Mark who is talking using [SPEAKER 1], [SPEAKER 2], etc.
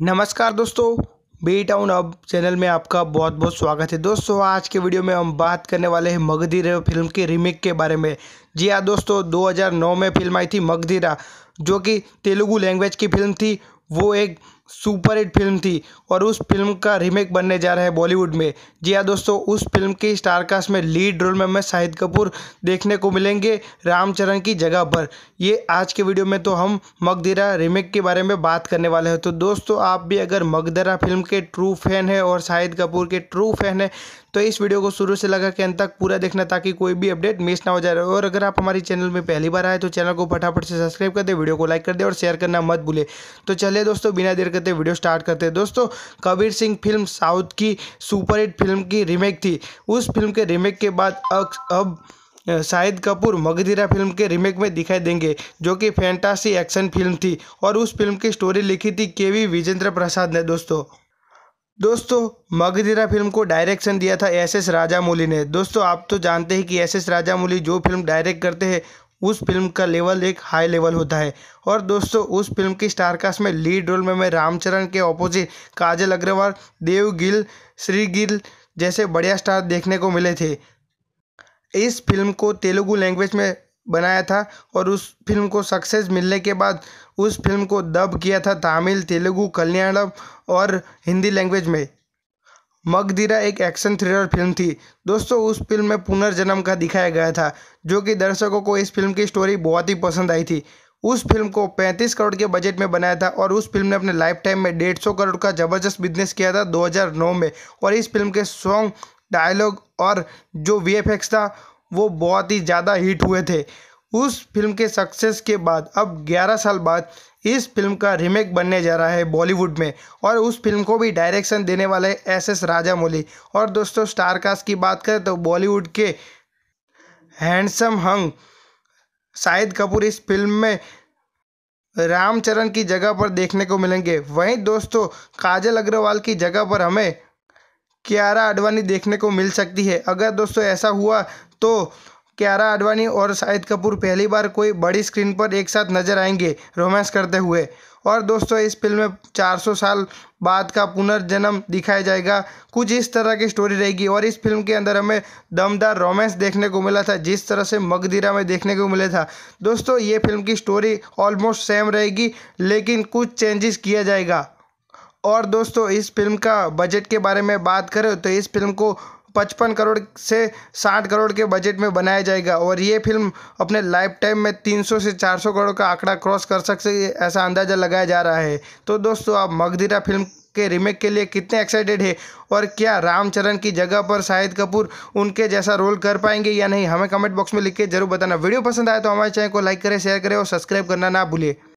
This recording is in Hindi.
[SPEAKER 1] नमस्कार दोस्तों बी टाउन अब चैनल में आपका बहुत बहुत स्वागत है दोस्तों आज के वीडियो में हम बात करने वाले हैं मगधीरा फिल्म के रीमेक के बारे में जी हाँ दोस्तों 2009 में फिल्म आई थी मगधीरा जो कि तेलुगु लैंग्वेज की फिल्म थी वो एक सुपर हिट फिल्म थी और उस फिल्म का रीमेक बनने जा रहा है बॉलीवुड में जी हाँ दोस्तों उस फिल्म के स्टारकास्ट में लीड रोल में हमें शाहिद कपूर देखने को मिलेंगे रामचरण की जगह पर ये आज के वीडियो में तो हम मकदीरा रीमेक के बारे में बात करने वाले हैं तो दोस्तों आप भी अगर मकदरा फिल्म के ट्रू फैन है और शाहिद कपूर के ट्रू फैन है तो इस वीडियो को शुरू से लगा के अंत तक पूरा देखना ताकि कोई भी अपडेट मिस ना हो जाए और अगर आप हमारी चैनल में पहली बार आए तो चैनल को फटाफट से सब्सक्राइब कर दे वीडियो को लाइक कर दे और शेयर करना मत भूले तो चलिए दोस्तों बिना देर करते वीडियो स्टार्ट करते दोस्तों कबीर सिंह फिल्म साउथ की सुपरहिट फिल्म की रीमेक थी उस फिल्म के रीमेक के बाद अब शाहिद कपूर मगधीरा फिल्म के रीमेक में दिखाई देंगे जो कि फैंटासी एक्शन फिल्म थी और उस फिल्म की स्टोरी लिखी थी के वी विजेंद्र प्रसाद ने दोस्तों दोस्तों मगधीरा फिल्म को डायरेक्शन दिया था एसएस एस राजामौली ने दोस्तों आप तो जानते हैं कि एसएस एस राजामौली जो फिल्म डायरेक्ट करते हैं उस फिल्म का लेवल एक हाई लेवल होता है और दोस्तों उस फिल्म की स्टारकास्ट में लीड रोल में मैं रामचरण के ऑपोजिट काजल अग्रवाल देव गिल श्री गिल जैसे बढ़िया स्टार देखने को मिले थे इस फिल्म को तेलुगु लैंग्वेज में बनाया था और उस फिल्म को सक्सेस मिलने के बाद उस फिल्म को डब किया था तमिल तेलुगु कल्याणम और हिंदी लैंग्वेज में मगधीरा एक एक्शन थ्रिलर फिल्म थी दोस्तों उस फिल्म में पुनर्जन्म का दिखाया गया था जो कि दर्शकों को इस फिल्म की स्टोरी बहुत ही पसंद आई थी उस फिल्म को 35 करोड़ के बजट में बनाया था और उस फिल्म ने अपने लाइफ टाइम में डेढ़ सौ करोड़ का ज़बरदस्त बिजनेस किया था 2009 में और इस फिल्म के सॉन्ग डायलॉग और जो वी था वो बहुत ही ज़्यादा हिट हुए थे उस फिल्म के सक्सेस के बाद अब 11 साल बाद इस फिल्म का रीमेक बनने जा रहा है बॉलीवुड में और उस फिल्म को भी डायरेक्शन देने वाले एस एस राजामौली और दोस्तों स्टारकास्ट की बात करें तो बॉलीवुड के हैंडसम हंग शाहिद कपूर इस फिल्म में रामचरण की जगह पर देखने को मिलेंगे वहीं दोस्तों काजल अग्रवाल की जगह पर हमें क्यारा आडवाणी देखने को मिल सकती है अगर दोस्तों ऐसा हुआ तो कियारा आडवाणी और शाहिद कपूर पहली बार कोई बड़ी स्क्रीन पर एक साथ नजर आएंगे रोमांस करते हुए और दोस्तों इस फिल्म में 400 साल बाद का पुनर्जन्म दिखाया जाएगा कुछ इस तरह की स्टोरी रहेगी और इस फिल्म के अंदर हमें दमदार रोमांस देखने को मिला था जिस तरह से मगदीरा में देखने को मिला था दोस्तों ये फिल्म की स्टोरी ऑलमोस्ट सेम रहेगी लेकिन कुछ चेंजेस किया जाएगा और दोस्तों इस फिल्म का बजट के बारे में बात करें तो इस फिल्म को पचपन करोड़ से साठ करोड़ के बजट में बनाया जाएगा और ये फिल्म अपने लाइफ टाइम में तीन सौ से चार सौ करोड़ का आंकड़ा क्रॉस कर सकते ऐसा अंदाज़ा लगाया जा रहा है तो दोस्तों आप मगधीरा फिल्म के रीमेक के लिए कितने एक्साइटेड है और क्या रामचरण की जगह पर शाहिद कपूर उनके जैसा रोल कर पाएंगे या नहीं हमें कमेंट बॉक्स में लिख के जरूर बताना वीडियो पसंद आए तो हमारे चैनल को लाइक करें शेयर करें और सब्सक्राइब करना ना भूलें